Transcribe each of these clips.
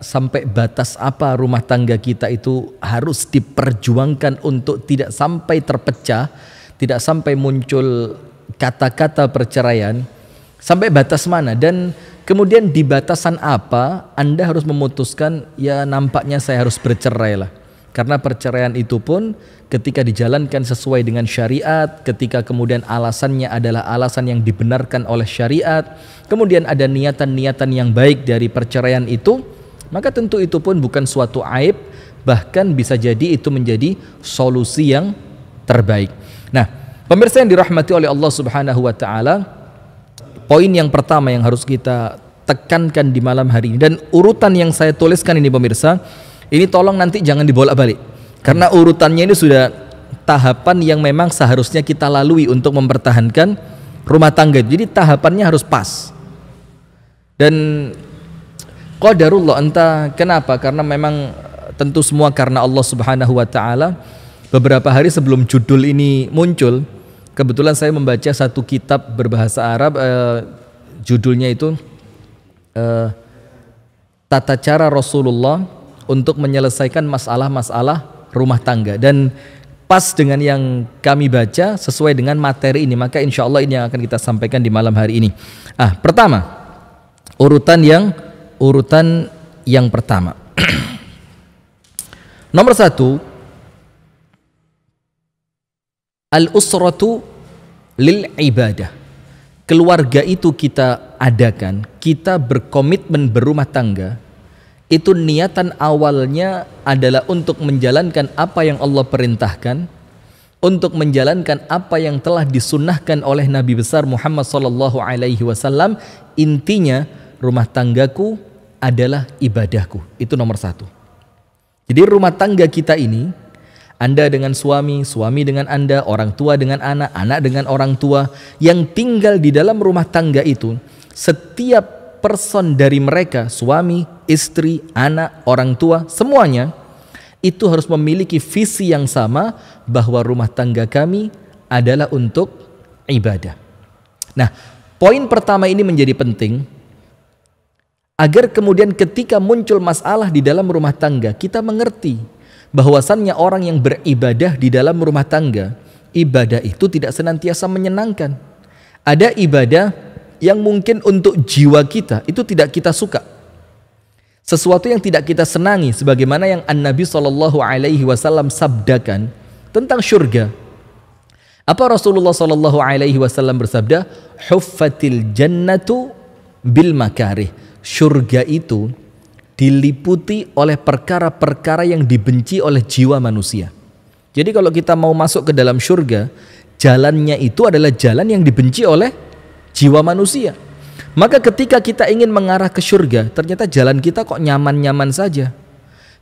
sampai batas apa rumah tangga kita itu harus diperjuangkan untuk tidak sampai terpecah, tidak sampai muncul kata-kata perceraian, sampai batas mana dan kemudian di batasan apa Anda harus memutuskan ya nampaknya saya harus bercerai lah. Karena perceraian itu pun ketika dijalankan sesuai dengan syariat, ketika kemudian alasannya adalah alasan yang dibenarkan oleh syariat, kemudian ada niatan-niatan yang baik dari perceraian itu, maka tentu itu pun bukan suatu aib, bahkan bisa jadi itu menjadi solusi yang terbaik. Nah, pemirsa yang dirahmati oleh Allah Subhanahu wa taala, poin yang pertama yang harus kita tekankan di malam hari ini dan urutan yang saya tuliskan ini pemirsa, ini tolong nanti jangan dibolak-balik. Karena urutannya ini sudah tahapan yang memang seharusnya kita lalui untuk mempertahankan rumah tangga. Jadi tahapannya harus pas. Dan qadarullah entah kenapa karena memang eh, tentu semua karena Allah Subhanahu wa taala beberapa hari sebelum judul ini muncul kebetulan saya membaca satu kitab berbahasa Arab eh, judulnya itu eh, tata cara Rasulullah untuk menyelesaikan masalah-masalah rumah tangga dan pas dengan yang kami baca sesuai dengan materi ini maka insya Allah ini yang akan kita sampaikan di malam hari ini ah pertama urutan yang urutan yang pertama. Nomor satu, al-usratu lil ibadah. Keluarga itu kita adakan, kita berkomitmen berumah tangga, itu niatan awalnya adalah untuk menjalankan apa yang Allah perintahkan, untuk menjalankan apa yang telah disunnahkan oleh Nabi besar Muhammad Sallallahu Alaihi Wasallam. Intinya rumah tanggaku adalah ibadahku. Itu nomor satu. Jadi rumah tangga kita ini, Anda dengan suami, suami dengan Anda, orang tua dengan anak, anak dengan orang tua, yang tinggal di dalam rumah tangga itu, setiap person dari mereka, suami, istri, anak, orang tua, semuanya, itu harus memiliki visi yang sama bahwa rumah tangga kami adalah untuk ibadah. Nah, poin pertama ini menjadi penting agar kemudian ketika muncul masalah di dalam rumah tangga kita mengerti bahwasannya orang yang beribadah di dalam rumah tangga ibadah itu tidak senantiasa menyenangkan ada ibadah yang mungkin untuk jiwa kita itu tidak kita suka sesuatu yang tidak kita senangi sebagaimana yang An-Nabi Shallallahu alaihi wasallam sabdakan tentang surga apa Rasulullah Shallallahu alaihi wasallam bersabda huffatil jannatu bil makarih surga itu diliputi oleh perkara-perkara yang dibenci oleh jiwa manusia. Jadi kalau kita mau masuk ke dalam surga, jalannya itu adalah jalan yang dibenci oleh jiwa manusia. Maka ketika kita ingin mengarah ke surga, ternyata jalan kita kok nyaman-nyaman saja.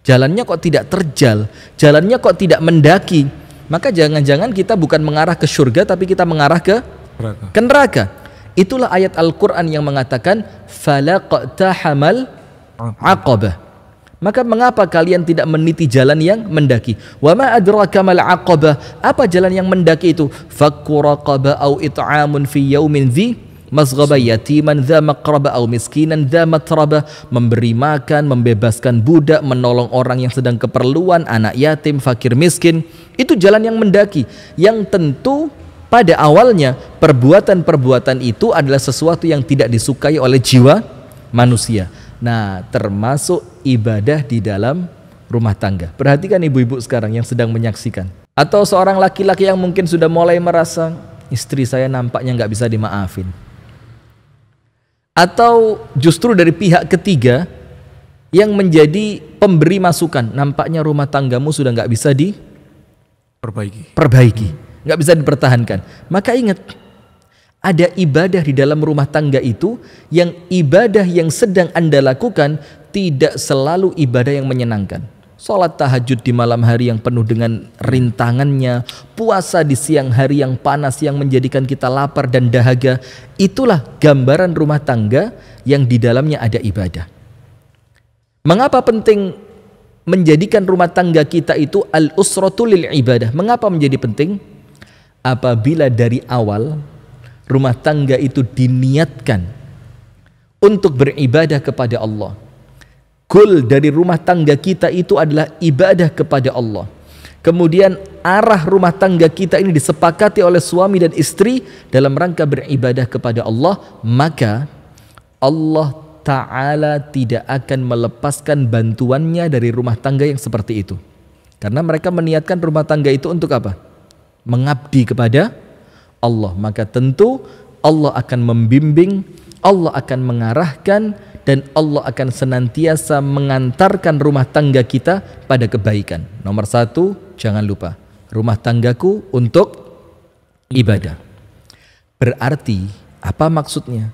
Jalannya kok tidak terjal, jalannya kok tidak mendaki. Maka jangan-jangan kita bukan mengarah ke surga tapi kita mengarah ke neraka. Ke neraka. Itulah ayat Al-Quran yang mengatakan falaqtahamal aqabah. Maka mengapa kalian tidak meniti jalan yang mendaki? Wa ma adraka aqabah? Apa jalan yang mendaki itu? Fakku au it'amun fi yaumin dhi mazghaba yatiman dha maqraba au miskinan dha matrabah memberi makan, membebaskan budak, menolong orang yang sedang keperluan, anak yatim, fakir miskin. Itu jalan yang mendaki yang tentu pada awalnya, perbuatan-perbuatan itu adalah sesuatu yang tidak disukai oleh jiwa manusia. Nah, termasuk ibadah di dalam rumah tangga. Perhatikan ibu-ibu sekarang yang sedang menyaksikan. Atau seorang laki-laki yang mungkin sudah mulai merasa, istri saya nampaknya nggak bisa dimaafin. Atau justru dari pihak ketiga yang menjadi pemberi masukan, nampaknya rumah tanggamu sudah nggak bisa diperbaiki. Perbaiki. Perbaiki nggak bisa dipertahankan. Maka ingat, ada ibadah di dalam rumah tangga itu yang ibadah yang sedang Anda lakukan tidak selalu ibadah yang menyenangkan. Sholat tahajud di malam hari yang penuh dengan rintangannya, puasa di siang hari yang panas yang menjadikan kita lapar dan dahaga, itulah gambaran rumah tangga yang di dalamnya ada ibadah. Mengapa penting menjadikan rumah tangga kita itu al usratul lil ibadah? Mengapa menjadi penting? apabila dari awal rumah tangga itu diniatkan untuk beribadah kepada Allah. Kul dari rumah tangga kita itu adalah ibadah kepada Allah. Kemudian arah rumah tangga kita ini disepakati oleh suami dan istri dalam rangka beribadah kepada Allah, maka Allah Ta'ala tidak akan melepaskan bantuannya dari rumah tangga yang seperti itu. Karena mereka meniatkan rumah tangga itu untuk apa? mengabdi kepada Allah, maka tentu Allah akan membimbing, Allah akan mengarahkan dan Allah akan senantiasa mengantarkan rumah tangga kita pada kebaikan. Nomor satu, jangan lupa rumah tanggaku untuk ibadah. Berarti apa maksudnya?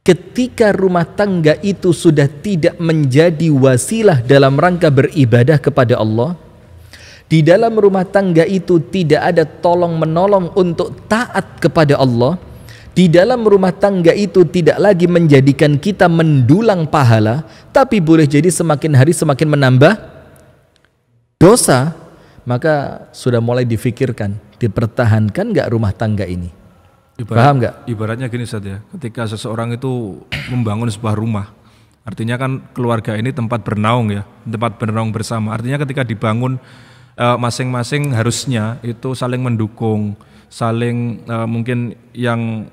Ketika rumah tangga itu sudah tidak menjadi wasilah dalam rangka beribadah kepada Allah, di dalam rumah tangga itu tidak ada tolong menolong untuk taat kepada Allah, di dalam rumah tangga itu tidak lagi menjadikan kita mendulang pahala, tapi boleh jadi semakin hari semakin menambah dosa, maka sudah mulai difikirkan, dipertahankan nggak rumah tangga ini? Ibarat, Paham nggak? Ibaratnya gini saja, ya. ketika seseorang itu membangun sebuah rumah, artinya kan keluarga ini tempat bernaung ya, tempat bernaung bersama. Artinya ketika dibangun Eh, masing-masing uh, harusnya itu saling mendukung, saling uh, mungkin yang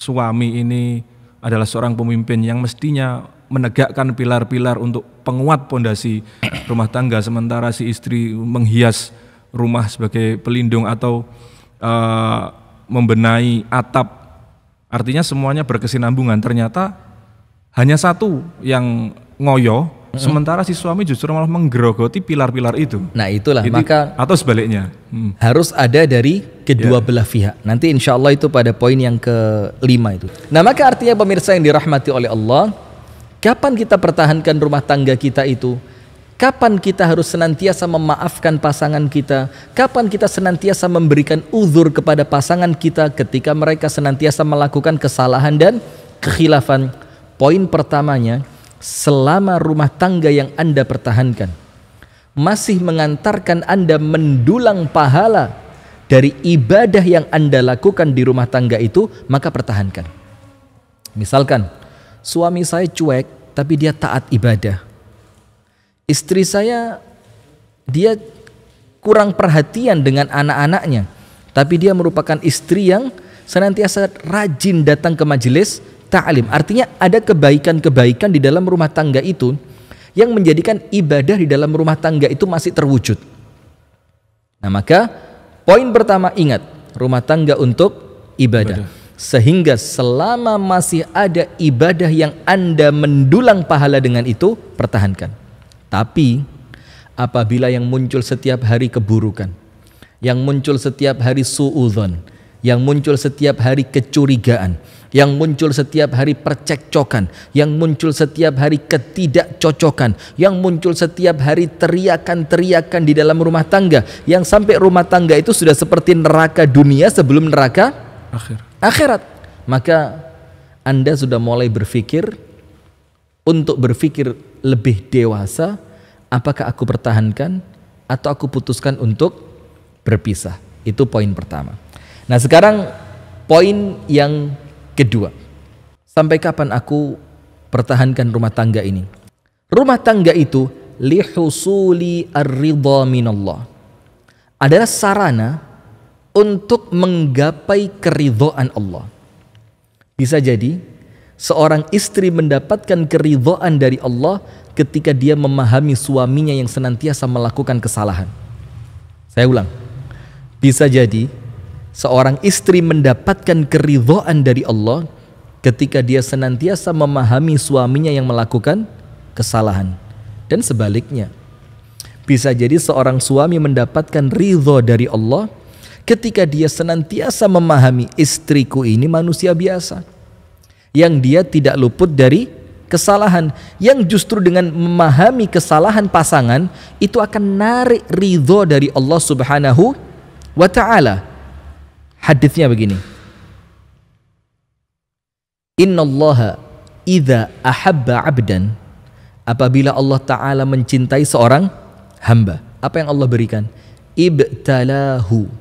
suami ini adalah seorang pemimpin yang mestinya menegakkan pilar-pilar untuk penguat pondasi rumah tangga sementara si istri menghias rumah sebagai pelindung atau uh, membenahi atap. Artinya semuanya berkesinambungan. Ternyata hanya satu yang ngoyo hmm. sementara si suami justru malah menggerogoti pilar-pilar itu. Nah itulah Jadi, maka atau sebaliknya hmm. harus ada dari kedua yeah. belah pihak. Nanti insya Allah itu pada poin yang kelima itu. Nah maka artinya pemirsa yang dirahmati oleh Allah, kapan kita pertahankan rumah tangga kita itu? Kapan kita harus senantiasa memaafkan pasangan kita? Kapan kita senantiasa memberikan uzur kepada pasangan kita ketika mereka senantiasa melakukan kesalahan dan kekhilafan? Poin pertamanya, selama rumah tangga yang Anda pertahankan masih mengantarkan Anda mendulang pahala dari ibadah yang Anda lakukan di rumah tangga itu, maka pertahankan. Misalkan, suami saya cuek tapi dia taat ibadah. Istri saya dia kurang perhatian dengan anak-anaknya, tapi dia merupakan istri yang senantiasa rajin datang ke majelis ta'lim. Artinya ada kebaikan-kebaikan di dalam rumah tangga itu yang menjadikan ibadah di dalam rumah tangga itu masih terwujud. Nah, maka poin pertama ingat, rumah tangga untuk ibadah. ibadah. Sehingga selama masih ada ibadah yang Anda mendulang pahala dengan itu, pertahankan. Tapi apabila yang muncul setiap hari keburukan, yang muncul setiap hari suudzon, yang muncul setiap hari kecurigaan, yang muncul setiap hari percekcokan, yang muncul setiap hari ketidakcocokan, yang muncul setiap hari teriakan-teriakan di dalam rumah tangga, yang sampai rumah tangga itu sudah seperti neraka dunia sebelum neraka Akhir. akhirat. Maka Anda sudah mulai berpikir untuk berpikir lebih dewasa, apakah aku pertahankan atau aku putuskan untuk berpisah. Itu poin pertama. Nah sekarang poin yang kedua. Sampai kapan aku pertahankan rumah tangga ini? Rumah tangga itu lihusuli ar-ridha minallah. Adalah sarana untuk menggapai keridhaan Allah. Bisa jadi seorang istri mendapatkan keridhaan dari Allah ketika dia memahami suaminya yang senantiasa melakukan kesalahan. Saya ulang. Bisa jadi seorang istri mendapatkan keridhaan dari Allah ketika dia senantiasa memahami suaminya yang melakukan kesalahan. Dan sebaliknya, bisa jadi seorang suami mendapatkan ridho dari Allah ketika dia senantiasa memahami istriku ini manusia biasa yang dia tidak luput dari kesalahan yang justru dengan memahami kesalahan pasangan itu akan narik ridho dari Allah subhanahu wa ta'ala Hadisnya begini. Inna Innallaha idza ahabba 'abdan apabila Allah taala mencintai seorang hamba, apa yang Allah berikan? Ibtalahu.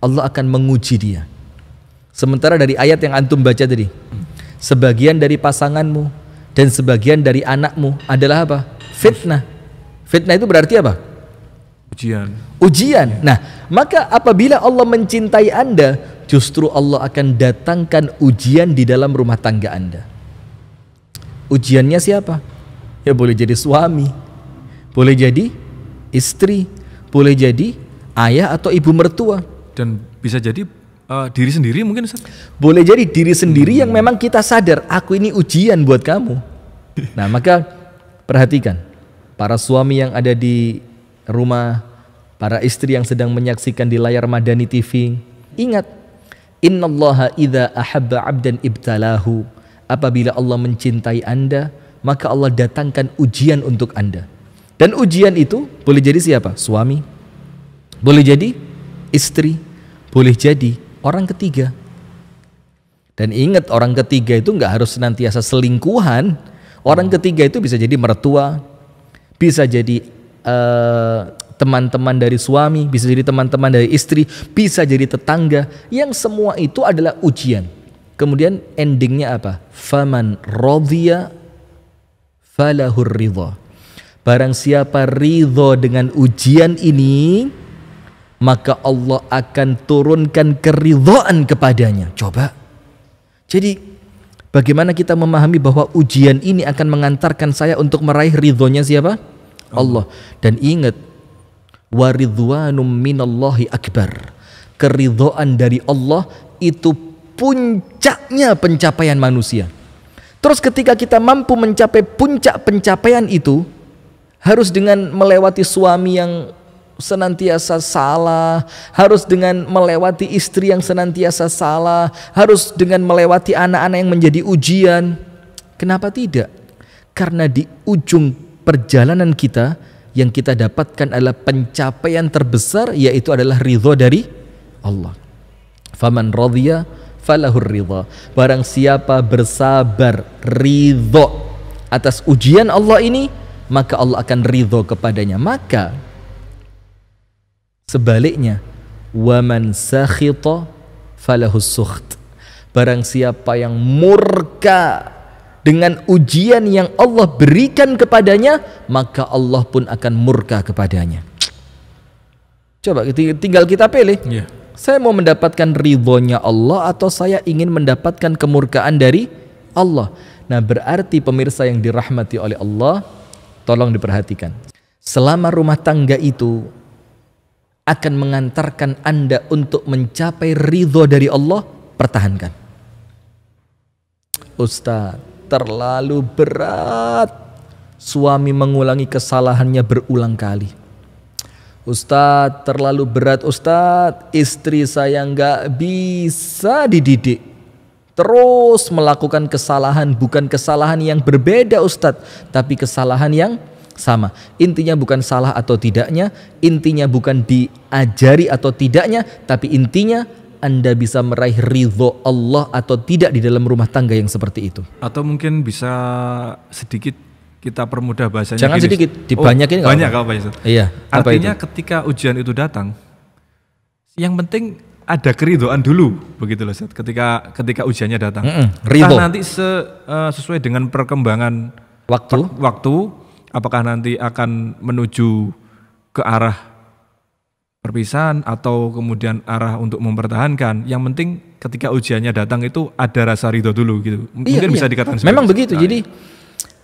Allah akan menguji dia. Sementara dari ayat yang antum baca tadi, sebagian dari pasanganmu dan sebagian dari anakmu adalah apa? Fitnah. Fitnah itu berarti apa? Ujian ujian. Nah, maka apabila Allah mencintai Anda, justru Allah akan datangkan ujian di dalam rumah tangga Anda. Ujiannya siapa? Ya boleh jadi suami, boleh jadi istri, boleh jadi ayah atau ibu mertua dan bisa jadi uh, diri sendiri mungkin Ustaz? Boleh jadi diri sendiri hmm. yang memang kita sadar aku ini ujian buat kamu. Nah, maka perhatikan para suami yang ada di rumah Para istri yang sedang menyaksikan di layar Madani TV, ingat, Innallaha idza ahabba 'abdan ibtalahu. Apabila Allah mencintai Anda, maka Allah datangkan ujian untuk Anda. Dan ujian itu boleh jadi siapa? Suami. Boleh jadi istri. Boleh jadi orang ketiga. Dan ingat orang ketiga itu nggak harus senantiasa selingkuhan. Orang ketiga itu bisa jadi mertua, bisa jadi eh, teman-teman dari suami, bisa jadi teman-teman dari istri, bisa jadi tetangga. Yang semua itu adalah ujian. Kemudian endingnya apa? Faman radhiya falahur ridha. Barang siapa ridho dengan ujian ini, maka Allah akan turunkan keridhaan kepadanya. Coba. Jadi bagaimana kita memahami bahwa ujian ini akan mengantarkan saya untuk meraih ridhonya siapa? Allah. Dan ingat, waridwanum minallahi akbar keridoan dari Allah itu puncaknya pencapaian manusia terus ketika kita mampu mencapai puncak pencapaian itu harus dengan melewati suami yang senantiasa salah, harus dengan melewati istri yang senantiasa salah, harus dengan melewati anak-anak yang menjadi ujian. Kenapa tidak? Karena di ujung perjalanan kita yang kita dapatkan adalah pencapaian terbesar yaitu adalah ridho dari Allah. Faman radhiya falahur ridha. Barang siapa bersabar ridho atas ujian Allah ini, maka Allah akan ridho kepadanya. Maka sebaliknya, waman sakhita falahus sukht. Barang siapa yang murka dengan ujian yang Allah berikan kepadanya, maka Allah pun akan murka kepadanya. Coba tinggal kita pilih. Yeah. Saya mau mendapatkan ridhonya Allah atau saya ingin mendapatkan kemurkaan dari Allah. Nah berarti pemirsa yang dirahmati oleh Allah, tolong diperhatikan. Selama rumah tangga itu akan mengantarkan Anda untuk mencapai ridho dari Allah, pertahankan. Ustadz, terlalu berat. Suami mengulangi kesalahannya berulang kali. Ustadz terlalu berat Ustadz, istri saya nggak bisa dididik. Terus melakukan kesalahan, bukan kesalahan yang berbeda Ustadz, tapi kesalahan yang sama. Intinya bukan salah atau tidaknya, intinya bukan diajari atau tidaknya, tapi intinya anda bisa meraih ridho Allah atau tidak di dalam rumah tangga yang seperti itu? Atau mungkin bisa sedikit kita permudah bahasanya. Jangan gini. sedikit, oh, dibanyakin. Oh, banyak iya, apa? Pak Yusuf. Iya. Artinya itu? ketika ujian itu datang, yang penting ada keridoan dulu, begitu loh. Seth. Ketika ketika ujiannya datang, mm ridho. nanti se, uh, sesuai dengan perkembangan waktu, per, waktu, apakah nanti akan menuju ke arah perpisahan atau kemudian arah untuk mempertahankan. Yang penting ketika ujiannya datang itu ada rasa ridho dulu gitu. Iya, mungkin iya, bisa iya. dikatakan Memang begitu. Nah, jadi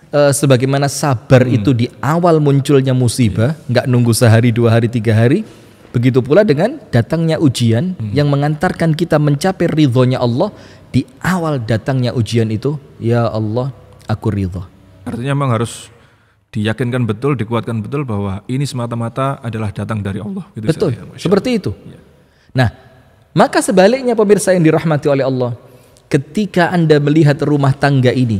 uh, sebagaimana sabar hmm. itu di awal munculnya musibah, iya. nggak iya. nunggu sehari, dua hari, tiga hari. Begitu pula dengan datangnya ujian hmm. yang mengantarkan kita mencapai ridhonya Allah di awal datangnya ujian itu, ya Allah, aku ridho. Artinya memang harus diyakinkan betul, dikuatkan betul bahwa ini semata-mata adalah datang dari Allah. Gitu betul, saya, seperti itu. Ya. Nah, maka sebaliknya pemirsa yang dirahmati oleh Allah, ketika Anda melihat rumah tangga ini,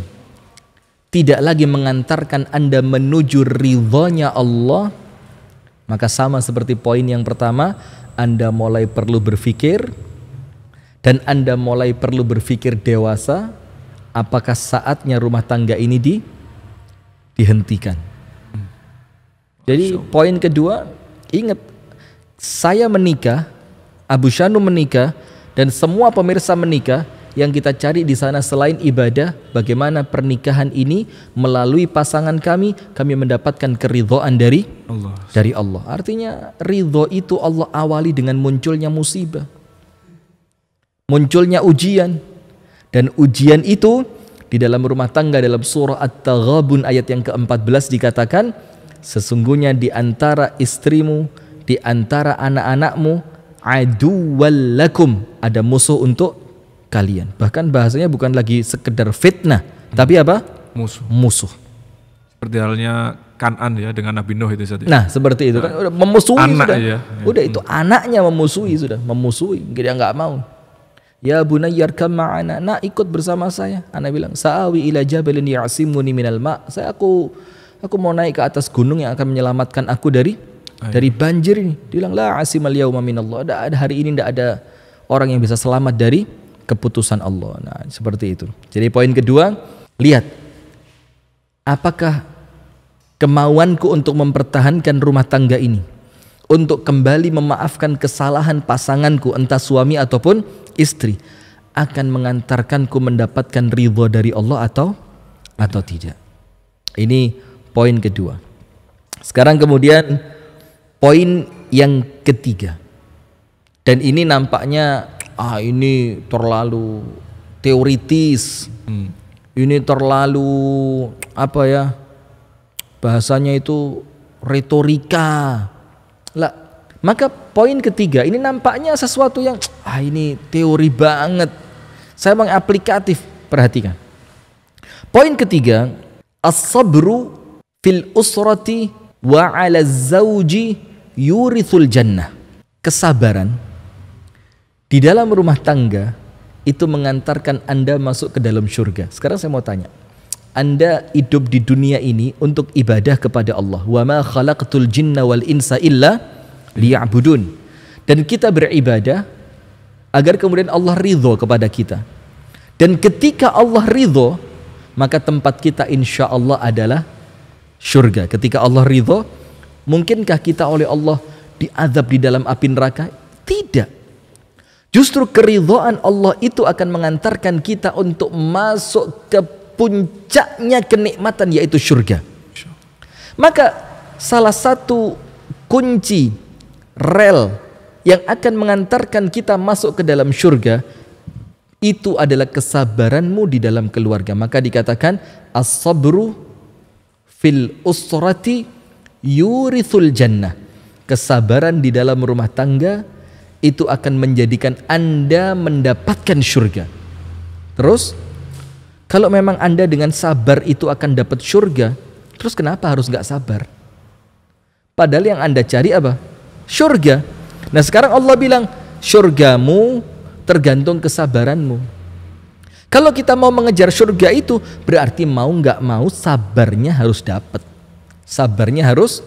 tidak lagi mengantarkan Anda menuju ridhonya Allah, maka sama seperti poin yang pertama, Anda mulai perlu berpikir, dan Anda mulai perlu berpikir dewasa, apakah saatnya rumah tangga ini di dihentikan. Jadi poin kedua, ingat saya menikah, Abu Shanu menikah, dan semua pemirsa menikah. Yang kita cari di sana selain ibadah, bagaimana pernikahan ini melalui pasangan kami, kami mendapatkan keridoan dari Allah. Dari Allah. Artinya ridho itu Allah awali dengan munculnya musibah, munculnya ujian, dan ujian itu di dalam rumah tangga dalam surah At-Taghabun ayat yang ke-14 dikatakan, sesungguhnya di antara istrimu, di antara anak-anakmu, ada musuh untuk kalian. Bahkan bahasanya bukan lagi sekedar fitnah, hmm. tapi apa? Musuh. Musuh. Seperti halnya Kanan ya dengan Nabi Nuh itu saja. Ya? Nah seperti itu kan nah. memusuhi anak sudah. Ya, ya. Udah itu hmm. anaknya memusuhi sudah, memusuhi. Dia nggak mau. Ya bunayyar kam ma'ana. Nak ikut bersama saya. Anak bilang, sa'awi ila jabalin ya'simuni minal ma' Saya aku aku mau naik ke atas gunung yang akan menyelamatkan aku dari Ayah. dari banjir ini. Dia bilang, la asimal yauma minallah. Ada hari ini tidak ada orang yang bisa selamat dari keputusan Allah. Nah, seperti itu. Jadi poin kedua, lihat apakah kemauanku untuk mempertahankan rumah tangga ini untuk kembali memaafkan kesalahan pasanganku entah suami ataupun istri akan mengantarkanku mendapatkan ridho dari Allah atau atau tidak. Ini poin kedua. Sekarang kemudian poin yang ketiga. Dan ini nampaknya ah ini terlalu teoritis. Hmm. Ini terlalu apa ya? Bahasanya itu retorika. Lah maka poin ketiga ini nampaknya sesuatu yang ah ini teori banget. Saya mengaplikatif, perhatikan. Poin ketiga, as-sabru fil usrati wa 'ala zauji yurithul jannah. Kesabaran di dalam rumah tangga itu mengantarkan Anda masuk ke dalam surga. Sekarang saya mau tanya, Anda hidup di dunia ini untuk ibadah kepada Allah. Wa ma khalaqtul jinna wal insa illa liya'budun. Dan kita beribadah agar kemudian Allah ridho kepada kita. Dan ketika Allah ridho, maka tempat kita insya Allah adalah surga. Ketika Allah ridho, mungkinkah kita oleh Allah diazab di dalam api neraka? Tidak. Justru keridhaan Allah itu akan mengantarkan kita untuk masuk ke puncaknya kenikmatan yaitu surga. Maka salah satu kunci rel yang akan mengantarkan kita masuk ke dalam surga itu adalah kesabaranmu di dalam keluarga. Maka dikatakan as-sabru fil usrati yurithul jannah. Kesabaran di dalam rumah tangga itu akan menjadikan Anda mendapatkan surga. Terus kalau memang Anda dengan sabar itu akan dapat surga, terus kenapa harus nggak sabar? Padahal yang Anda cari apa? Surga. Nah sekarang Allah bilang surgamu tergantung kesabaranmu. Kalau kita mau mengejar surga itu berarti mau nggak mau sabarnya harus dapat. Sabarnya harus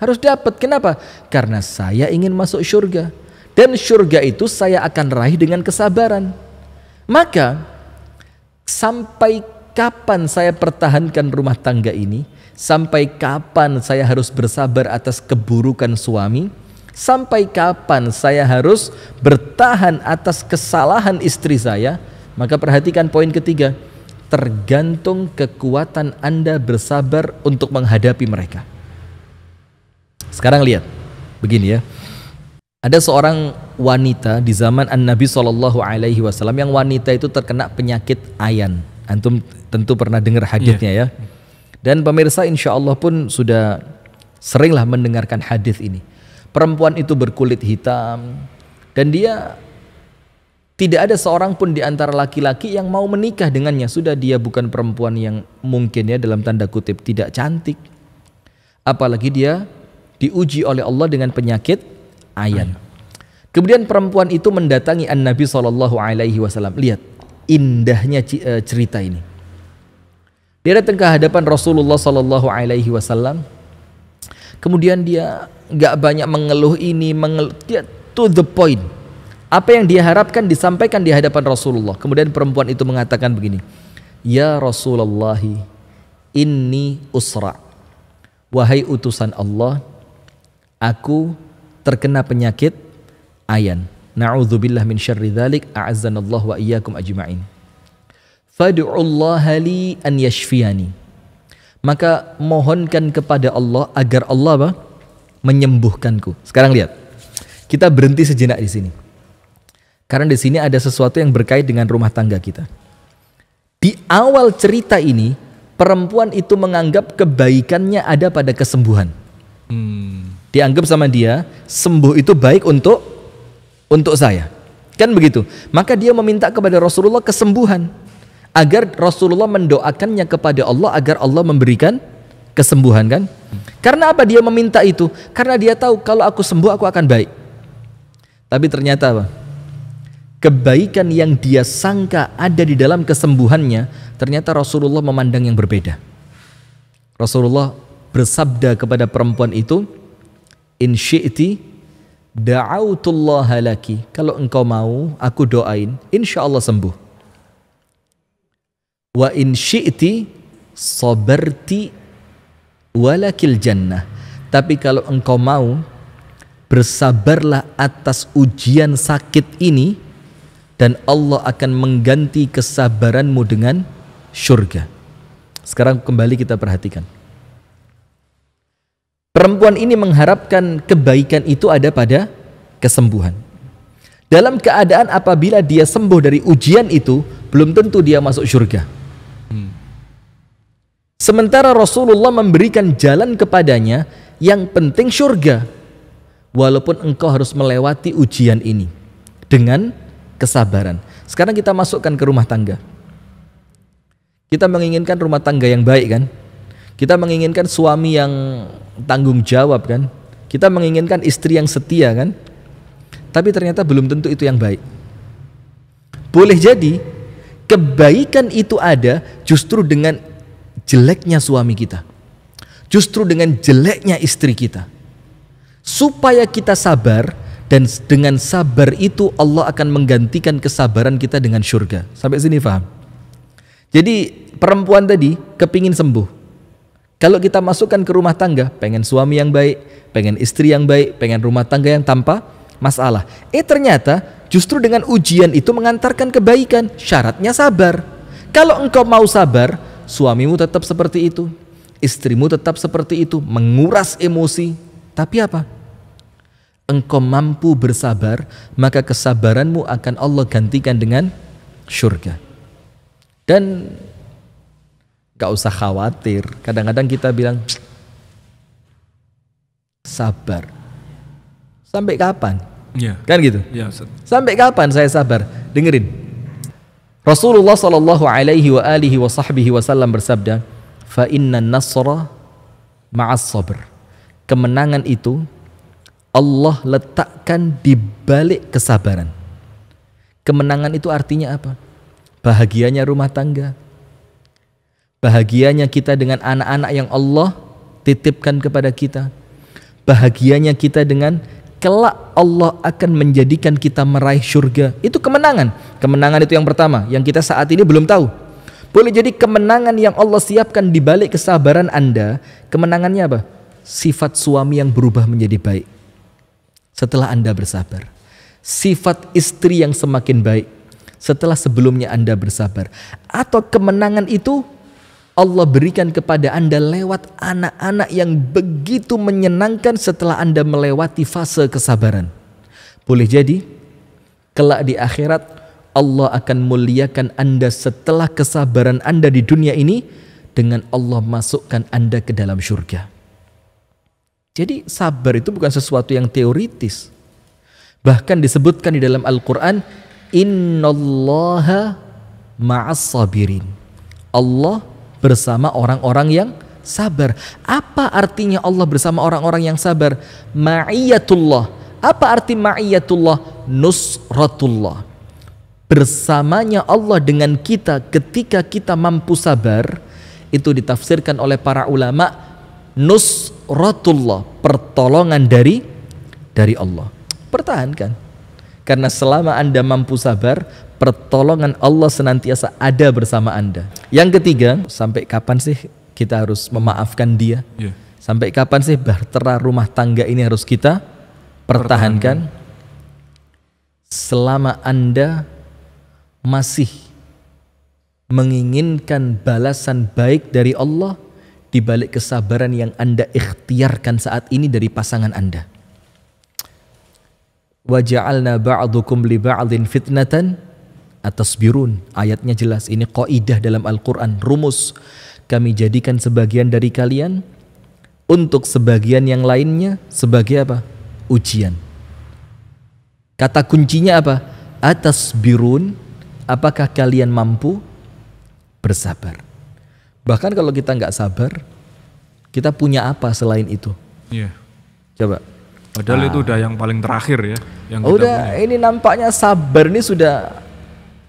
harus dapat. Kenapa? Karena saya ingin masuk surga. Dan surga itu saya akan raih dengan kesabaran. Maka sampai kapan saya pertahankan rumah tangga ini? Sampai kapan saya harus bersabar atas keburukan suami? Sampai kapan saya harus bertahan atas kesalahan istri saya? Maka perhatikan poin ketiga, tergantung kekuatan Anda bersabar untuk menghadapi mereka. Sekarang lihat, begini ya. Ada seorang wanita di zaman An Nabi Shallallahu Alaihi Wasallam yang wanita itu terkena penyakit ayan. Antum tentu pernah dengar hadisnya yeah. ya. Dan pemirsa insya Allah pun sudah seringlah mendengarkan hadis ini. Perempuan itu berkulit hitam dan dia tidak ada seorang pun di antara laki-laki yang mau menikah dengannya. Sudah dia bukan perempuan yang mungkin ya dalam tanda kutip tidak cantik. Apalagi dia diuji oleh Allah dengan penyakit ayan. Kemudian perempuan itu mendatangi An Nabi Shallallahu Alaihi Wasallam. Lihat indahnya eh, cerita ini. Dia datang ke hadapan Rasulullah Shallallahu Alaihi Wasallam. Kemudian dia nggak banyak mengeluh ini mengeluh dia to the point apa yang dia harapkan disampaikan di hadapan Rasulullah kemudian perempuan itu mengatakan begini ya Rasulullah ini usra wahai utusan Allah aku terkena penyakit ayan na'udzubillah min syarri dhalik a'azzanallah wa iyyakum ajma'in fad'ullaha li an yashfiyani maka mohonkan kepada Allah agar Allah apa? menyembuhkanku. Sekarang lihat, kita berhenti sejenak di sini. Karena di sini ada sesuatu yang berkait dengan rumah tangga kita. Di awal cerita ini, perempuan itu menganggap kebaikannya ada pada kesembuhan. Hmm. Dianggap sama dia, sembuh itu baik untuk untuk saya. Kan begitu. Maka dia meminta kepada Rasulullah kesembuhan agar Rasulullah mendoakannya kepada Allah agar Allah memberikan kesembuhan kan? Karena apa dia meminta itu? Karena dia tahu kalau aku sembuh aku akan baik. Tapi ternyata apa? Kebaikan yang dia sangka ada di dalam kesembuhannya, ternyata Rasulullah memandang yang berbeda. Rasulullah bersabda kepada perempuan itu, "In syi'ti da'autullaha laki." Kalau engkau mau, aku doain, insya Allah sembuh. "Wa in syi'ti sabarti walakil jannah. Tapi kalau engkau mau, bersabarlah atas ujian sakit ini dan Allah akan mengganti kesabaranmu dengan surga. Sekarang kembali kita perhatikan. Perempuan ini mengharapkan kebaikan itu ada pada kesembuhan. Dalam keadaan apabila dia sembuh dari ujian itu, belum tentu dia masuk surga. Sementara Rasulullah memberikan jalan kepadanya yang penting surga. Walaupun engkau harus melewati ujian ini dengan kesabaran. Sekarang kita masukkan ke rumah tangga. Kita menginginkan rumah tangga yang baik kan? Kita menginginkan suami yang tanggung jawab kan? Kita menginginkan istri yang setia kan? Tapi ternyata belum tentu itu yang baik. Boleh jadi kebaikan itu ada justru dengan jeleknya suami kita, justru dengan jeleknya istri kita, supaya kita sabar dan dengan sabar itu Allah akan menggantikan kesabaran kita dengan syurga. Sampai sini paham? Jadi perempuan tadi kepingin sembuh. Kalau kita masukkan ke rumah tangga, pengen suami yang baik, pengen istri yang baik, pengen rumah tangga yang tanpa masalah. Eh ternyata justru dengan ujian itu mengantarkan kebaikan. Syaratnya sabar. Kalau engkau mau sabar, suamimu tetap seperti itu, istrimu tetap seperti itu, menguras emosi. Tapi apa? Engkau mampu bersabar, maka kesabaranmu akan Allah gantikan dengan syurga. Dan gak usah khawatir. Kadang-kadang kita bilang, sabar. Sampai kapan? Ya. Kan gitu? Ya, Sampai kapan saya sabar? Dengerin, Rasulullah sallallahu alaihi wa alihi wa sahbihi wasallam bersabda, "Fa inna nasra ma'as sabr." Kemenangan itu Allah letakkan di balik kesabaran. Kemenangan itu artinya apa? Bahagianya rumah tangga. Bahagianya kita dengan anak-anak yang Allah titipkan kepada kita. Bahagianya kita dengan kelak Allah akan menjadikan kita meraih surga itu kemenangan kemenangan itu yang pertama yang kita saat ini belum tahu boleh jadi kemenangan yang Allah siapkan di balik kesabaran Anda kemenangannya apa sifat suami yang berubah menjadi baik setelah Anda bersabar sifat istri yang semakin baik setelah sebelumnya Anda bersabar atau kemenangan itu Allah berikan kepada Anda lewat anak-anak yang begitu menyenangkan setelah Anda melewati fase kesabaran. Boleh jadi, kelak di akhirat Allah akan muliakan Anda setelah kesabaran Anda di dunia ini dengan Allah masukkan Anda ke dalam surga. Jadi sabar itu bukan sesuatu yang teoritis. Bahkan disebutkan di dalam Al-Quran, Innallaha ma'as sabirin. Allah bersama orang-orang yang sabar. Apa artinya Allah bersama orang-orang yang sabar? Ma'iyatullah. Apa arti ma'iyatullah? Nusratullah. Bersamanya Allah dengan kita ketika kita mampu sabar, itu ditafsirkan oleh para ulama nusratullah, pertolongan dari dari Allah. Pertahankan. Karena selama Anda mampu sabar, pertolongan Allah senantiasa ada bersama Anda. Yang ketiga, sampai kapan sih kita harus memaafkan dia? Yeah. Sampai kapan sih bahtera rumah tangga ini harus kita pertahankan? pertahankan. Selama Anda masih menginginkan balasan baik dari Allah di balik kesabaran yang Anda ikhtiarkan saat ini dari pasangan Anda. Waja'alna ba'dukum li ba'dhin fitnatan atas birun ayatnya jelas ini kaidah dalam Al-Qur'an rumus kami jadikan sebagian dari kalian untuk sebagian yang lainnya sebagai apa ujian kata kuncinya apa atas birun apakah kalian mampu bersabar bahkan kalau kita nggak sabar kita punya apa selain itu yeah. coba Padahal ah. itu udah yang paling terakhir ya. Yang oh, udah kita... ini nampaknya sabar ini sudah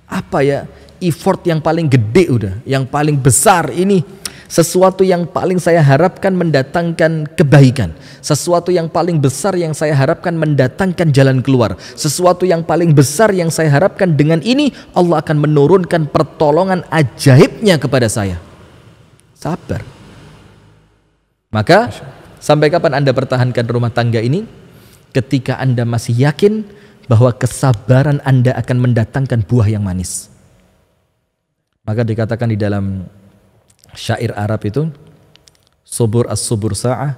apa ya effort yang paling gede udah, yang paling besar ini sesuatu yang paling saya harapkan mendatangkan kebaikan, sesuatu yang paling besar yang saya harapkan mendatangkan jalan keluar, sesuatu yang paling besar yang saya harapkan dengan ini Allah akan menurunkan pertolongan ajaibnya kepada saya. Sabar. Maka sampai kapan Anda pertahankan rumah tangga ini? Ketika Anda masih yakin bahwa kesabaran Anda akan mendatangkan buah yang manis. Maka dikatakan di dalam syair Arab itu, subur as-subur sa'ah,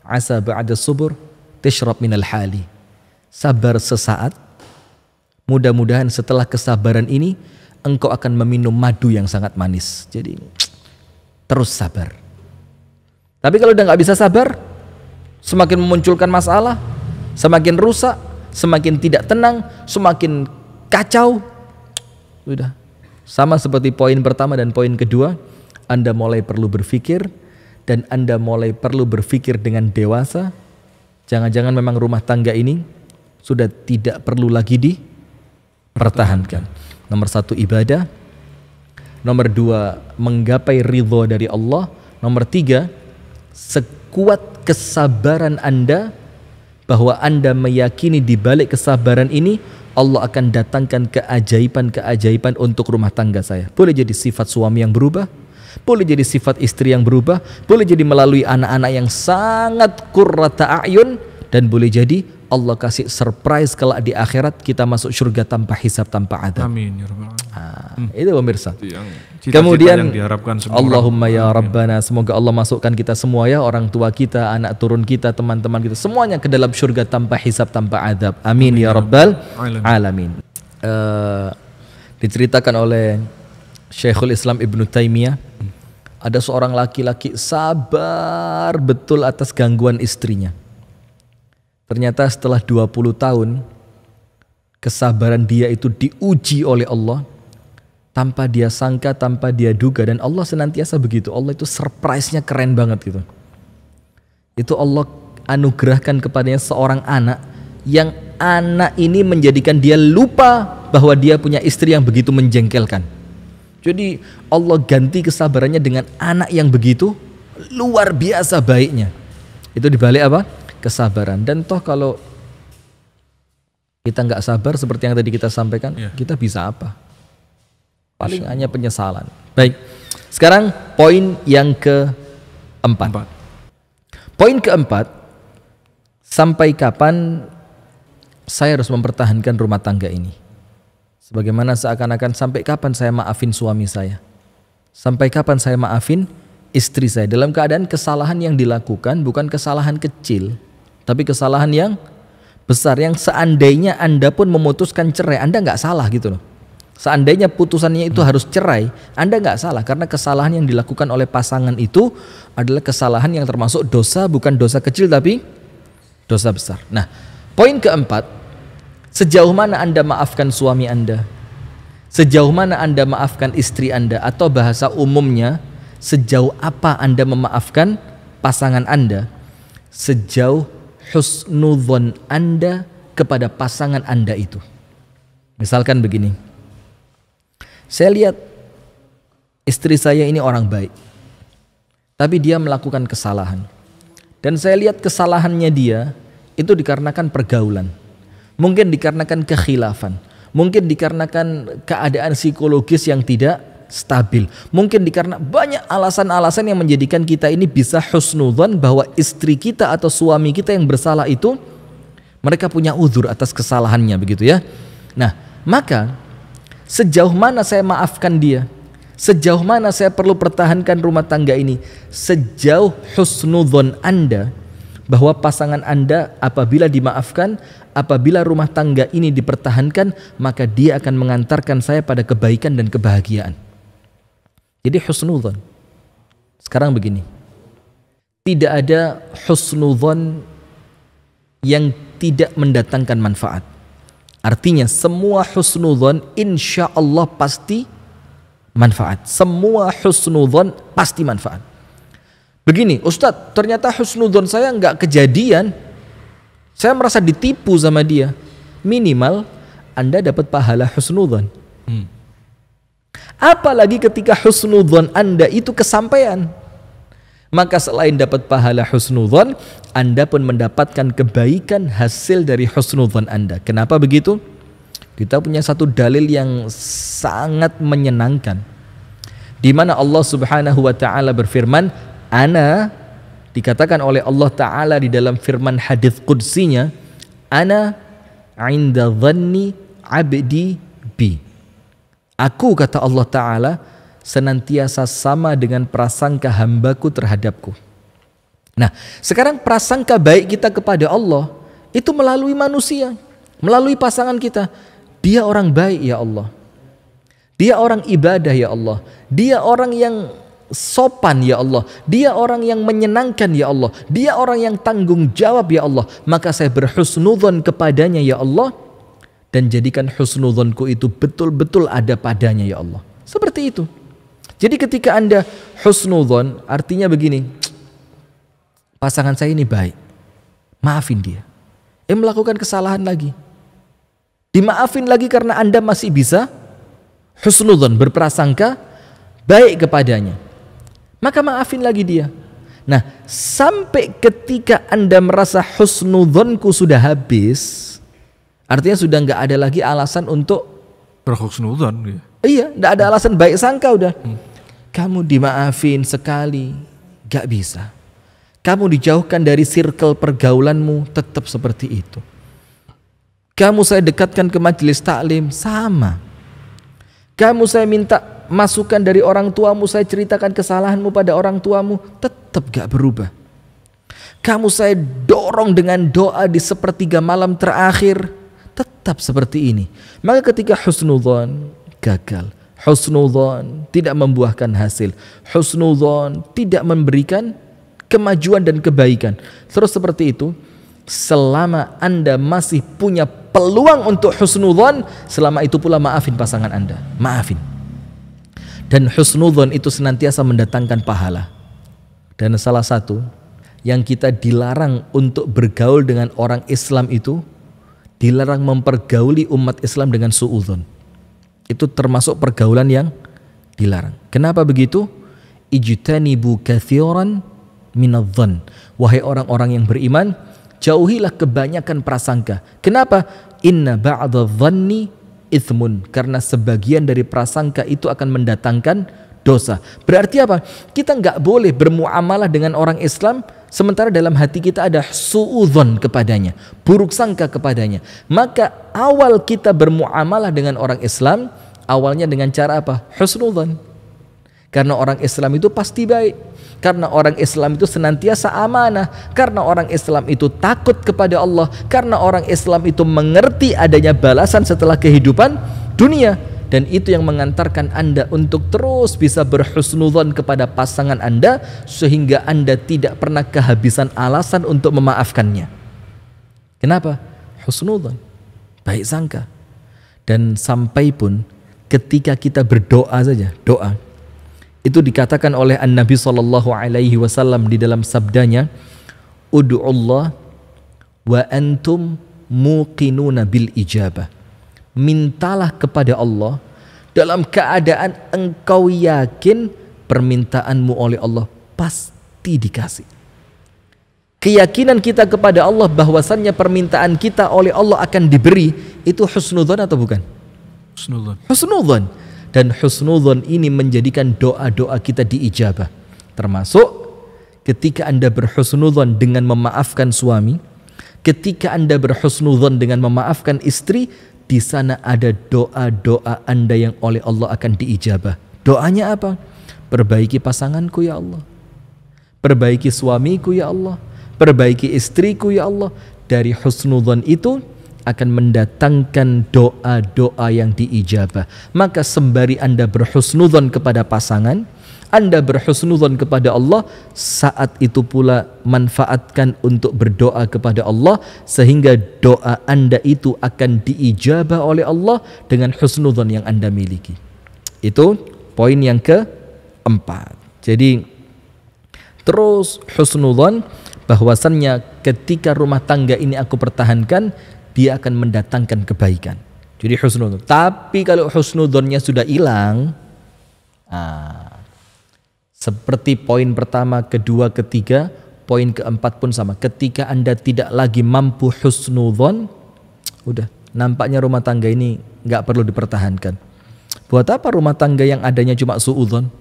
asa ba'da subur, tishrab minal hali. Sabar sesaat, mudah-mudahan setelah kesabaran ini, engkau akan meminum madu yang sangat manis. Jadi terus sabar. Tapi kalau udah nggak bisa sabar, semakin memunculkan masalah, semakin rusak, semakin tidak tenang, semakin kacau. Sudah. Sama seperti poin pertama dan poin kedua, Anda mulai perlu berpikir dan Anda mulai perlu berpikir dengan dewasa. Jangan-jangan memang rumah tangga ini sudah tidak perlu lagi dipertahankan. Nomor satu ibadah, nomor dua menggapai ridho dari Allah, nomor tiga sekuat kesabaran Anda bahwa Anda meyakini di balik kesabaran ini Allah akan datangkan keajaiban-keajaiban untuk rumah tangga saya. Boleh jadi sifat suami yang berubah, boleh jadi sifat istri yang berubah, boleh jadi melalui anak-anak yang sangat kurrata ayun dan boleh jadi Allah kasih surprise kalau di akhirat kita masuk surga tanpa hisab tanpa adab. Amin ya rabbal alamin. Ah, itu pemirsa. Yang cita-cita Kemudian yang diharapkan semua Allahumma ya rabbana semoga Allah masukkan kita semua ya orang tua kita, anak turun kita, teman-teman kita semuanya ke dalam surga tanpa hisab tanpa adab. Amin, Amin ya, ya rabbal alamin. alamin. Uh, diceritakan oleh Syekhul Islam Ibnu Taimiyah ada seorang laki-laki sabar betul atas gangguan istrinya Ternyata setelah 20 tahun kesabaran dia itu diuji oleh Allah tanpa dia sangka, tanpa dia duga dan Allah senantiasa begitu. Allah itu surprise-nya keren banget gitu. Itu Allah anugerahkan kepadanya seorang anak yang anak ini menjadikan dia lupa bahwa dia punya istri yang begitu menjengkelkan. Jadi Allah ganti kesabarannya dengan anak yang begitu luar biasa baiknya. Itu dibalik apa? kesabaran. Dan toh kalau kita nggak sabar seperti yang tadi kita sampaikan, yeah. kita bisa apa? Paling hanya penyesalan. Baik, sekarang poin yang keempat. Empat. Poin keempat, sampai kapan saya harus mempertahankan rumah tangga ini? Sebagaimana seakan-akan sampai kapan saya maafin suami saya? Sampai kapan saya maafin istri saya? Dalam keadaan kesalahan yang dilakukan bukan kesalahan kecil, tapi kesalahan yang besar yang seandainya Anda pun memutuskan cerai, Anda nggak salah gitu loh. Seandainya putusannya itu harus cerai, Anda nggak salah karena kesalahan yang dilakukan oleh pasangan itu adalah kesalahan yang termasuk dosa, bukan dosa kecil tapi dosa besar. Nah, poin keempat, sejauh mana Anda maafkan suami Anda? Sejauh mana Anda maafkan istri Anda atau bahasa umumnya, sejauh apa Anda memaafkan pasangan Anda? Sejauh husnudzon Anda kepada pasangan Anda itu. Misalkan begini. Saya lihat istri saya ini orang baik. Tapi dia melakukan kesalahan. Dan saya lihat kesalahannya dia itu dikarenakan pergaulan. Mungkin dikarenakan kekhilafan. Mungkin dikarenakan keadaan psikologis yang tidak stabil. Mungkin dikarena banyak alasan-alasan yang menjadikan kita ini bisa husnudzan bahwa istri kita atau suami kita yang bersalah itu mereka punya uzur atas kesalahannya begitu ya. Nah, maka sejauh mana saya maafkan dia? Sejauh mana saya perlu pertahankan rumah tangga ini? Sejauh husnudzon Anda bahwa pasangan Anda apabila dimaafkan, apabila rumah tangga ini dipertahankan, maka dia akan mengantarkan saya pada kebaikan dan kebahagiaan. Jadi husnudon. Sekarang begini. Tidak ada husnudon yang tidak mendatangkan manfaat. Artinya semua husnudon, insya Allah pasti manfaat. Semua husnudon pasti manfaat. Begini, Ustadz, ternyata husnudon saya nggak kejadian. Saya merasa ditipu sama dia. Minimal Anda dapat pahala husnudon. Hmm. Apalagi ketika husnudhon Anda itu kesampaian. Maka selain dapat pahala husnudhon Anda pun mendapatkan kebaikan hasil dari husnudhon Anda. Kenapa begitu? Kita punya satu dalil yang sangat menyenangkan. Di mana Allah Subhanahu wa taala berfirman, "Ana" dikatakan oleh Allah taala di dalam firman hadis qudsinya, "Ana 'inda dhanni 'abdi bi." Aku kata Allah Ta'ala senantiasa sama dengan prasangka hambaku terhadapku. Nah sekarang prasangka baik kita kepada Allah itu melalui manusia, melalui pasangan kita. Dia orang baik ya Allah. Dia orang ibadah ya Allah. Dia orang yang sopan ya Allah. Dia orang yang menyenangkan ya Allah. Dia orang yang tanggung jawab ya Allah. Maka saya berhusnudhan kepadanya ya Allah dan jadikan husnudzonku itu betul-betul ada padanya ya Allah. Seperti itu. Jadi ketika Anda husnudzon artinya begini. Pasangan saya ini baik. Maafin dia. Eh melakukan kesalahan lagi. Dimaafin lagi karena Anda masih bisa husnudzon berprasangka baik kepadanya. Maka maafin lagi dia. Nah, sampai ketika Anda merasa husnudzonku sudah habis, Artinya sudah nggak ada lagi alasan untuk berhusnudzon. Ya. Iya, nggak ada hmm. alasan baik sangka udah. Hmm. Kamu dimaafin sekali, nggak bisa. Kamu dijauhkan dari circle pergaulanmu tetap seperti itu. Kamu saya dekatkan ke majelis taklim sama. Kamu saya minta masukan dari orang tuamu, saya ceritakan kesalahanmu pada orang tuamu, tetap gak berubah. Kamu saya dorong dengan doa di sepertiga malam terakhir, tetap seperti ini. Maka ketika husnudzon gagal, husnudzon tidak membuahkan hasil, husnudzon tidak memberikan kemajuan dan kebaikan. Terus seperti itu, selama Anda masih punya peluang untuk husnudzon, selama itu pula maafin pasangan Anda. Maafin. Dan husnudzon itu senantiasa mendatangkan pahala. Dan salah satu yang kita dilarang untuk bergaul dengan orang Islam itu dilarang mempergauli umat Islam dengan suudzon. Itu termasuk pergaulan yang dilarang. Kenapa begitu? Ijtanibu kathiran minadzan. Wahai orang-orang yang beriman, jauhilah kebanyakan prasangka. Kenapa? Inna ba'dadh dhanni ithmun. Karena sebagian dari prasangka itu akan mendatangkan dosa. Berarti apa? Kita nggak boleh bermuamalah dengan orang Islam sementara dalam hati kita ada suudon kepadanya, buruk sangka kepadanya. Maka awal kita bermuamalah dengan orang Islam, awalnya dengan cara apa? Husnudzon. Karena orang Islam itu pasti baik. Karena orang Islam itu senantiasa amanah. Karena orang Islam itu takut kepada Allah. Karena orang Islam itu mengerti adanya balasan setelah kehidupan dunia dan itu yang mengantarkan Anda untuk terus bisa berhusnuzon kepada pasangan Anda sehingga Anda tidak pernah kehabisan alasan untuk memaafkannya. Kenapa? Husnuzon. Baik sangka. Dan sampai pun ketika kita berdoa saja, doa itu dikatakan oleh An Nabi Shallallahu Alaihi Wasallam di dalam sabdanya, Udu Allah wa antum muqinuna bil ijabah mintalah kepada Allah dalam keadaan engkau yakin permintaanmu oleh Allah pasti dikasih. Keyakinan kita kepada Allah bahwasannya permintaan kita oleh Allah akan diberi itu husnudzon atau bukan? Husnudzon. Husnudzon. Dan husnudzon ini menjadikan doa-doa kita diijabah. Termasuk ketika Anda berhusnudzon dengan memaafkan suami, ketika Anda berhusnudzon dengan memaafkan istri di sana ada doa-doa Anda yang oleh Allah akan diijabah. Doanya apa? Perbaiki pasanganku ya Allah. Perbaiki suamiku ya Allah. Perbaiki istriku ya Allah. Dari husnudhan itu akan mendatangkan doa-doa yang diijabah. Maka sembari Anda berhusnudhan kepada pasangan, anda berhusnuzan kepada Allah, saat itu pula manfaatkan untuk berdoa kepada Allah sehingga doa Anda itu akan diijabah oleh Allah dengan husnuzan yang Anda miliki. Itu poin yang keempat. Jadi terus husnuzan bahwasannya ketika rumah tangga ini aku pertahankan, dia akan mendatangkan kebaikan. Jadi husnudon. Tapi kalau husnudonnya sudah hilang, ah, seperti poin pertama, kedua, ketiga, poin keempat pun sama. Ketika Anda tidak lagi mampu husnudhon, udah nampaknya rumah tangga ini nggak perlu dipertahankan. Buat apa rumah tangga yang adanya cuma suudhon?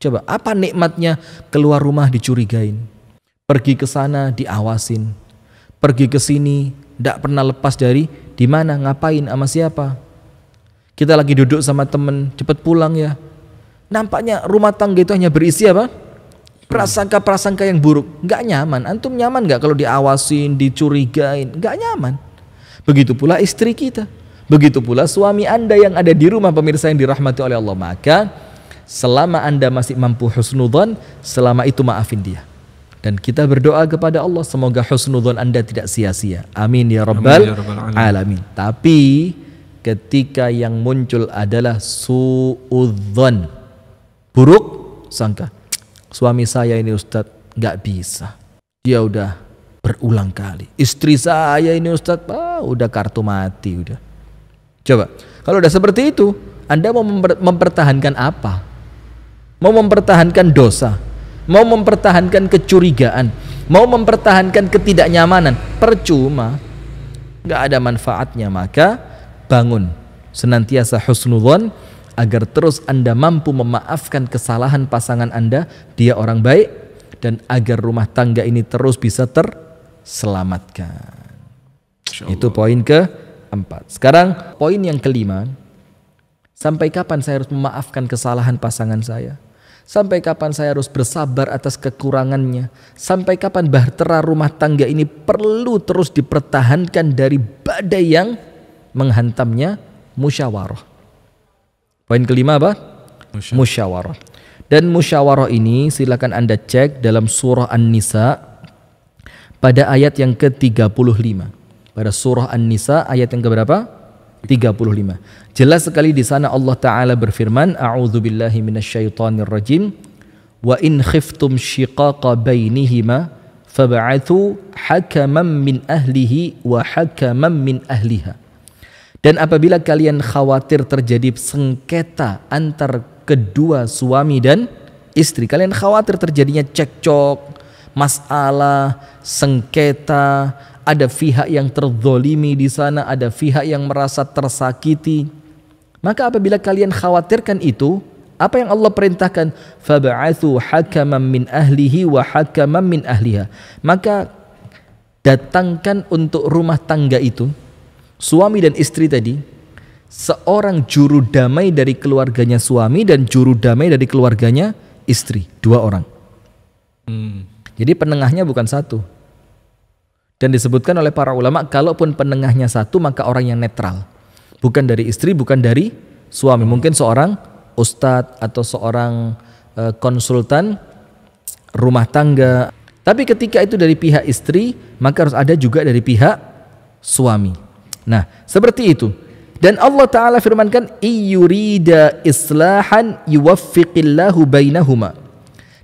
Coba apa nikmatnya keluar rumah dicurigain? Pergi ke sana diawasin. Pergi ke sini tidak pernah lepas dari di mana, ngapain, sama siapa. Kita lagi duduk sama temen, cepet pulang ya nampaknya rumah tangga itu hanya berisi apa? Prasangka-prasangka yang buruk. Nggak nyaman. Antum nyaman nggak kalau diawasin, dicurigain? Nggak nyaman. Begitu pula istri kita. Begitu pula suami Anda yang ada di rumah pemirsa yang dirahmati oleh Allah. Maka selama Anda masih mampu husnudhan, selama itu maafin dia. Dan kita berdoa kepada Allah semoga husnudhan Anda tidak sia-sia. Amin ya rabbal, ya alamin. Tapi ketika yang muncul adalah suudzon buruk sangka. Suami saya ini Ustadz nggak bisa. Dia udah berulang kali. Istri saya ini Ustadz ah, udah kartu mati udah. Coba kalau udah seperti itu, Anda mau mempertahankan apa? Mau mempertahankan dosa, mau mempertahankan kecurigaan, mau mempertahankan ketidaknyamanan, percuma. Nggak ada manfaatnya maka bangun senantiasa husnudon agar terus Anda mampu memaafkan kesalahan pasangan Anda, dia orang baik, dan agar rumah tangga ini terus bisa terselamatkan. Itu poin ke empat. Sekarang poin yang kelima, sampai kapan saya harus memaafkan kesalahan pasangan saya? Sampai kapan saya harus bersabar atas kekurangannya? Sampai kapan bahtera rumah tangga ini perlu terus dipertahankan dari badai yang menghantamnya musyawarah? Poin kelima apa? Musyawarah. Dan musyawarah ini silakan Anda cek dalam surah An-Nisa pada ayat yang ke-35. Pada surah An-Nisa ayat yang keberapa? 35. Jelas sekali di sana Allah taala berfirman, billahi "A'udzubillahi rajim, Wa in khiftum shiqaqa bainihima fab'athu hakaman min ahlihi wa hakaman min ahliha." Dan apabila kalian khawatir terjadi sengketa antar kedua suami dan istri, kalian khawatir terjadinya cekcok, masalah, sengketa, ada pihak yang terzolimi di sana, ada pihak yang merasa tersakiti. Maka apabila kalian khawatirkan itu, apa yang Allah perintahkan? Fab'athu hakaman min ahlihi wa hakaman min Maka datangkan untuk rumah tangga itu suami dan istri tadi seorang juru damai dari keluarganya suami dan juru damai dari keluarganya istri dua orang hmm. jadi penengahnya bukan satu dan disebutkan oleh para ulama kalaupun penengahnya satu maka orang yang netral bukan dari istri bukan dari suami mungkin seorang ustadz atau seorang e, konsultan rumah tangga tapi ketika itu dari pihak istri maka harus ada juga dari pihak suami Nah, seperti itu. Dan Allah Ta'ala firmankan, Iyurida islahan yuwaffiqillahu bainahuma.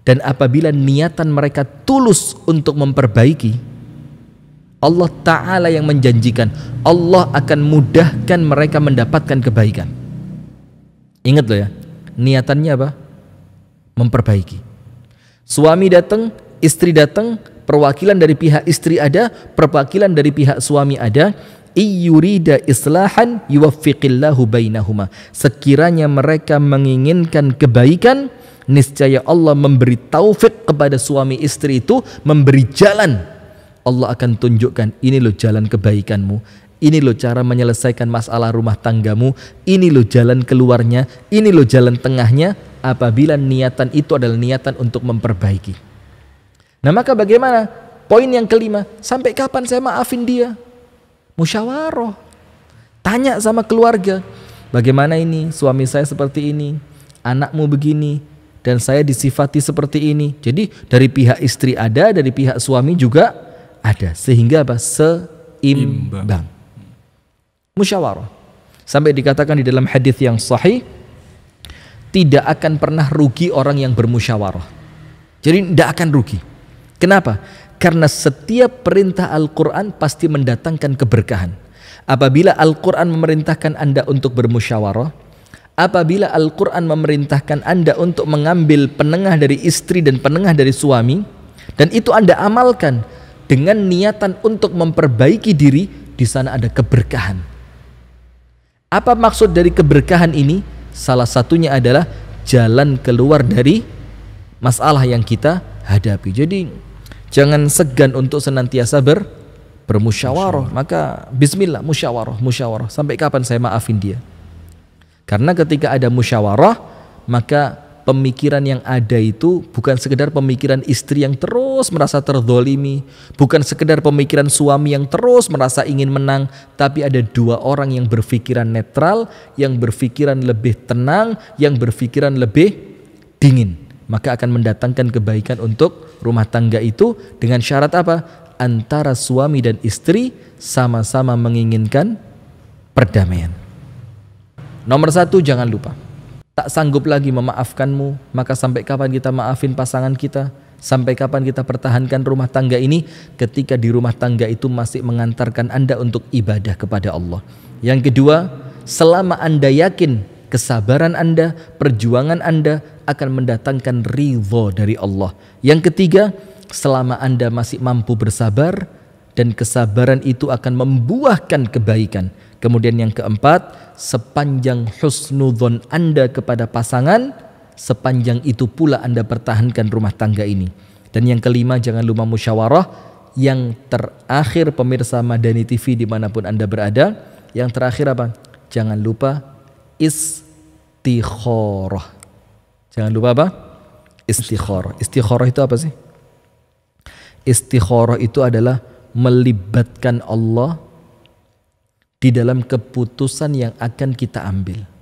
Dan apabila niatan mereka tulus untuk memperbaiki, Allah Ta'ala yang menjanjikan, Allah akan mudahkan mereka mendapatkan kebaikan. Ingat loh ya, niatannya apa? Memperbaiki. Suami datang, istri datang, perwakilan dari pihak istri ada, perwakilan dari pihak suami ada, iyurida islahan yuwaffiqillahu bainahuma. Sekiranya mereka menginginkan kebaikan, niscaya Allah memberi taufik kepada suami istri itu, memberi jalan. Allah akan tunjukkan, ini loh jalan kebaikanmu. Ini loh cara menyelesaikan masalah rumah tanggamu. Ini loh jalan keluarnya. Ini loh jalan tengahnya. Apabila niatan itu adalah niatan untuk memperbaiki. Nah maka bagaimana? Poin yang kelima, sampai kapan saya maafin dia? musyawarah. Tanya sama keluarga, bagaimana ini? Suami saya seperti ini, anakmu begini, dan saya disifati seperti ini. Jadi dari pihak istri ada, dari pihak suami juga ada. Sehingga apa? Seimbang. Musyawarah. Sampai dikatakan di dalam hadis yang sahih, tidak akan pernah rugi orang yang bermusyawarah. Jadi tidak akan rugi. Kenapa? Karena setiap perintah Al-Quran pasti mendatangkan keberkahan. Apabila Al-Quran memerintahkan Anda untuk bermusyawarah, apabila Al-Quran memerintahkan Anda untuk mengambil penengah dari istri dan penengah dari suami, dan itu Anda amalkan dengan niatan untuk memperbaiki diri, di sana ada keberkahan. Apa maksud dari keberkahan ini? Salah satunya adalah jalan keluar dari masalah yang kita hadapi. Jadi, Jangan segan untuk senantiasa ber bermusyawarah. Maka bismillah musyawarah, musyawarah. Sampai kapan saya maafin dia? Karena ketika ada musyawarah, maka pemikiran yang ada itu bukan sekedar pemikiran istri yang terus merasa terdolimi, bukan sekedar pemikiran suami yang terus merasa ingin menang, tapi ada dua orang yang berpikiran netral, yang berpikiran lebih tenang, yang berpikiran lebih dingin maka akan mendatangkan kebaikan untuk rumah tangga itu dengan syarat apa? Antara suami dan istri sama-sama menginginkan perdamaian. Nomor satu, jangan lupa. Tak sanggup lagi memaafkanmu, maka sampai kapan kita maafin pasangan kita? Sampai kapan kita pertahankan rumah tangga ini ketika di rumah tangga itu masih mengantarkan Anda untuk ibadah kepada Allah. Yang kedua, selama Anda yakin kesabaran Anda, perjuangan Anda, akan mendatangkan ridho dari Allah. Yang ketiga, selama Anda masih mampu bersabar dan kesabaran itu akan membuahkan kebaikan. Kemudian yang keempat, sepanjang husnudzon Anda kepada pasangan, sepanjang itu pula Anda pertahankan rumah tangga ini. Dan yang kelima, jangan lupa musyawarah. Yang terakhir pemirsa Madani TV dimanapun Anda berada, yang terakhir apa? Jangan lupa istikharah. Jangan lupa apa? Istikharah. Istikharah itu apa sih? Istikharah itu adalah melibatkan Allah di dalam keputusan yang akan kita ambil.